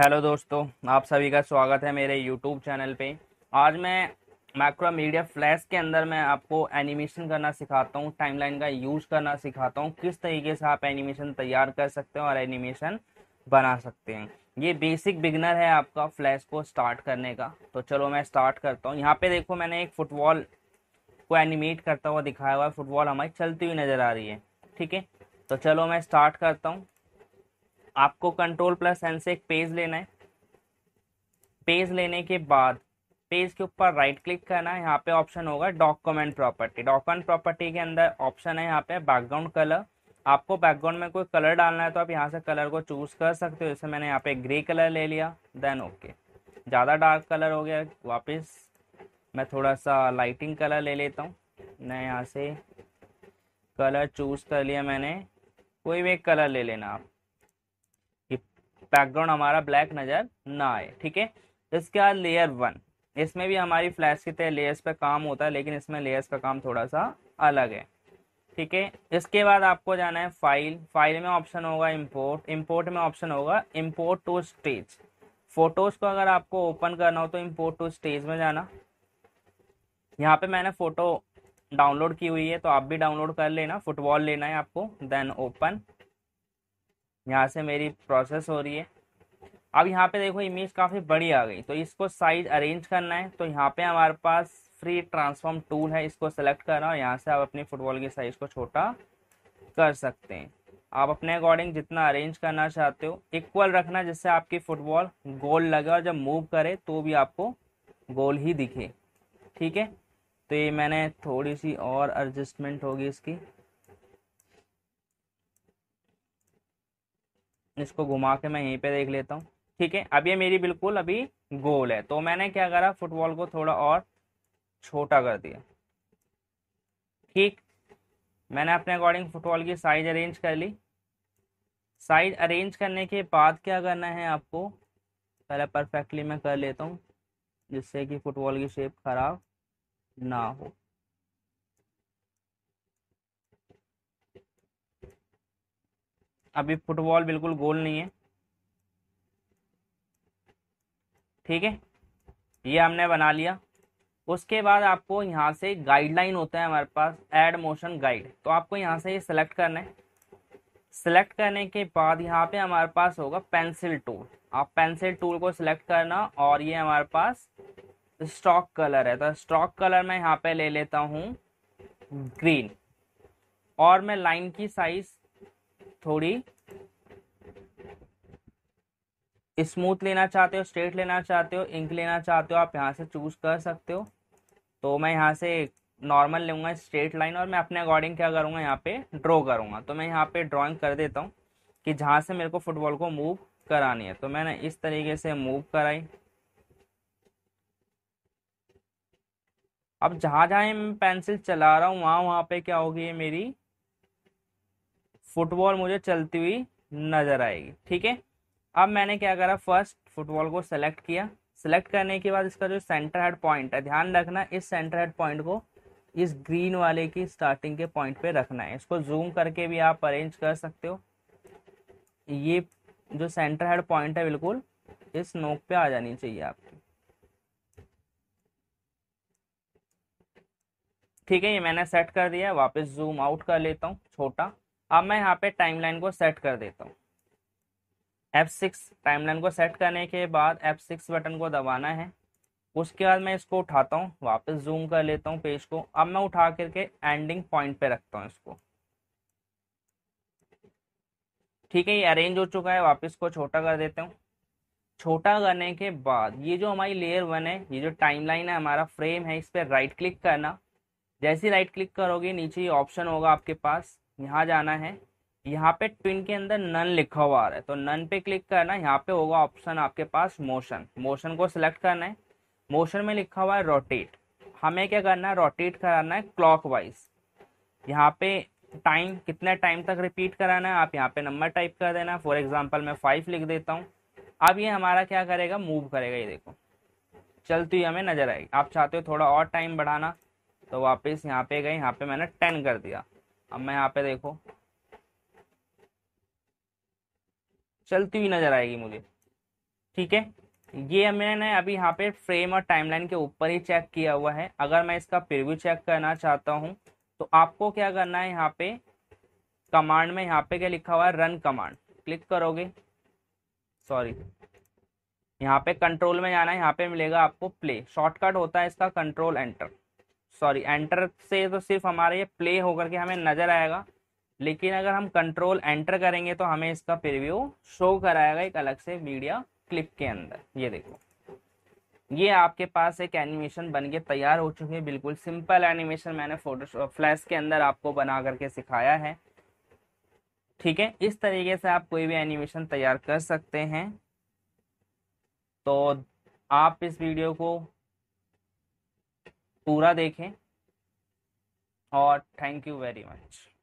hello दोस्तों आप सभी का स्वागत है मेरे यूट्यूब चैनल पे आज मैं माइक्रो मीडिया फ्लैश के अंदर मैं आपको एनिमेशन करना सिखाता हूँ टाइमलाइन का यूज़ करना सिखाता हूँ किस तरीके से आप एनिमेशन तैयार कर सकते हैं और एनिमेशन बना सकते हैं ये बेसिक बिगनर है आपका फ्लैश को स्टार्ट करने का तो चलो मैं स्टार्ट करता हूँ यहाँ पे देखो मैंने एक फुटबॉल को एनिमेट करता हुआ दिखाया हुआ है फुटबॉल हमारी चलती हुई नज़र आ रही है ठीक है तो चलो मैं स्टार्ट करता हूँ आपको कंट्रोल प्लस एन से एक पेज लेना है पेज लेने के बाद पेज के ऊपर राइट क्लिक करना है यहाँ पे ऑप्शन होगा डॉक्यूमेंट प्रॉपर्टी डॉक्यूमेंट प्रॉपर्टी के अंदर ऑप्शन है यहाँ पे बैकग्राउंड कलर आपको बैकग्राउंड में कोई कलर डालना है तो आप यहाँ से कलर को चूज कर सकते हो जैसे मैंने यहाँ पे ग्रे कलर ले लिया देन ओके ज़्यादा डार्क कलर हो गया वापस मैं थोड़ा सा लाइटिंग कलर ले लेता हूँ मैं यहाँ से कलर चूज कर लिया मैंने कोई भी एक कलर ले लेना आप बैकग्राउंड हमारा ब्लैक नज़र ना आए ठीक है इसके बाद लेयर वन इसमें भी हमारी फ्लैश की तरह लेयर्स पे काम होता है लेकिन इसमें लेयर्स का काम थोड़ा सा अलग है ठीक है इसके बाद आपको जाना है फाइल फाइल में ऑप्शन होगा इम्पोर्ट इम्पोर्ट में ऑप्शन होगा इम्पोर्ट टू स्टेज फोटोज को अगर आपको ओपन करना हो तो इम्पोर्ट टू स्टेज में जाना यहाँ पे मैंने फोटो डाउनलोड की हुई है तो आप भी डाउनलोड कर लेना फुटबॉल लेना है आपको देन ओपन यहाँ से मेरी प्रोसेस हो रही है अब यहाँ पे देखो इमेज काफ़ी बड़ी आ गई तो इसको साइज अरेंज करना है तो यहाँ पे हमारे पास फ्री ट्रांसफॉर्म टूल है इसको सेलेक्ट करना और यहाँ से आप अपनी फुटबॉल की साइज़ को छोटा कर सकते हैं आप अपने अकॉर्डिंग जितना अरेंज करना चाहते हो इक्वल रखना जिससे आपकी फुटबॉल गोल लगे और जब मूव करे तो भी आपको गोल ही दिखे ठीक है तो ये मैंने थोड़ी सी और एडजस्टमेंट होगी इसकी इसको घुमा के मैं यहीं पे देख लेता हूँ ठीक है अब ये मेरी बिल्कुल अभी गोल है तो मैंने क्या करा फुटबॉल को थोड़ा और छोटा कर दिया ठीक मैंने अपने अकॉर्डिंग फुटबॉल की साइज अरेंज कर ली साइज अरेंज करने के बाद क्या करना है आपको पहले परफेक्टली मैं कर लेता हूँ जिससे कि फुटबॉल की शेप खराब ना हो अभी फुटबॉल बिल्कुल गोल नहीं है ठीक है ये हमने बना लिया उसके बाद आपको यहाँ से गाइडलाइन होता है हमारे पास एड मोशन गाइड तो आपको यहाँ से ये यह सिलेक्ट करना है सेलेक्ट करने के बाद यहाँ पे हमारे पास होगा पेंसिल टूल आप पेंसिल टूल को सिलेक्ट करना और ये हमारे पास स्टॉक कलर है तो स्टॉक कलर मैं यहाँ पे ले लेता हूँ ग्रीन और मैं लाइन की साइज थोड़ी स्मूथ लेना चाहते हो स्ट्रेट लेना चाहते हो इंक लेना चाहते हो आप यहाँ से चूज कर सकते हो तो मैं यहाँ से नॉर्मल लूंगा स्ट्रेट लाइन और मैं अपने अकॉर्डिंग क्या करूंगा यहाँ पे ड्रॉ करूंगा तो मैं यहाँ पे ड्राइंग कर देता हूँ कि जहां से मेरे को फुटबॉल को मूव करानी है तो मैंने इस तरीके से मूव कराई अब जहां जहां पेंसिल चला रहा हूं वहां वहां पे क्या होगी मेरी फुटबॉल मुझे चलती हुई नज़र आएगी ठीक है अब मैंने क्या करा फर्स्ट फुटबॉल को सेलेक्ट किया सेलेक्ट करने के बाद इसका जो सेंटर हेड पॉइंट है ध्यान रखना इस सेंटर हेड पॉइंट को इस ग्रीन वाले की स्टार्टिंग के पॉइंट पे रखना है इसको जूम करके भी आप अरेंज कर सकते हो ये जो सेंटर हेड पॉइंट है बिल्कुल इस नोक पे आ जानी चाहिए आपकी ठीक है ये मैंने सेट कर दिया वापस जूम आउट कर लेता हूँ छोटा अब मैं यहाँ पे टाइमलाइन को सेट कर देता हूँ एफ सिक्स लाइन को सेट करने के बाद एफ सिक्स बटन को दबाना है उसके बाद मैं इसको उठाता हूँ वापस जूम कर लेता हूँ पेज को अब मैं उठा करके एंडिंग पॉइंट पे रखता हूँ इसको ठीक है ये अरेंज हो चुका है वापस को छोटा कर देता हूँ छोटा करने के बाद ये जो हमारी लेयर वन है ये जो टाइमलाइन है हमारा फ्रेम है इस पर राइट क्लिक करना जैसे राइट क्लिक करोगे नीचे ये ऑप्शन होगा आपके पास यहाँ जाना है यहाँ पे ट्विन के अंदर नन लिखा हुआ आ रहा है तो नन पे क्लिक करना यहाँ पे होगा ऑप्शन आपके पास मोशन मोशन को सिलेक्ट करना है मोशन में लिखा हुआ है रोटेट हमें क्या करना है रोटेट कराना है क्लॉक वाइज यहाँ पे टाइम कितने टाइम तक रिपीट कराना है आप यहाँ पे नंबर टाइप कर देना फॉर एग्जाम्पल मैं फाइव लिख देता हूँ अब ये हमारा क्या करेगा मूव करेगा ये देखो चलती हुई हमें नजर आएगी आप चाहते हो थोड़ा और टाइम बढ़ाना तो वापस यहाँ पे गए यहाँ पे मैंने टेन कर दिया अब मैं यहाँ पे देखो चलती हुई नजर आएगी मुझे ठीक है ये मैंने अभी यहाँ पे फ्रेम और टाइमलाइन के ऊपर ही चेक किया हुआ है अगर मैं इसका प्रिव्यू चेक करना चाहता हूँ तो आपको क्या करना है यहाँ पे कमांड में यहाँ पे क्या लिखा हुआ है रन कमांड क्लिक करोगे सॉरी यहाँ पे कंट्रोल में जाना है यहाँ पे मिलेगा आपको प्ले शॉर्टकट होता है इसका कंट्रोल एंटर सॉरी एंटर से तो सिर्फ हमारे ये प्ले होकर के हमें नज़र आएगा लेकिन अगर हम कंट्रोल एंटर करेंगे तो हमें इसका प्रिव्यू शो कराएगा एक अलग से मीडिया क्लिप के अंदर ये देखो ये आपके पास एक एनिमेशन बन के तैयार हो चुकी है बिल्कुल सिंपल एनिमेशन मैंने फोटोशॉप फ्लैश के अंदर आपको बना करके सिखाया है ठीक है इस तरीके से आप कोई भी एनिमेशन तैयार कर सकते हैं तो आप इस वीडियो को पूरा देखें और थैंक यू वेरी मच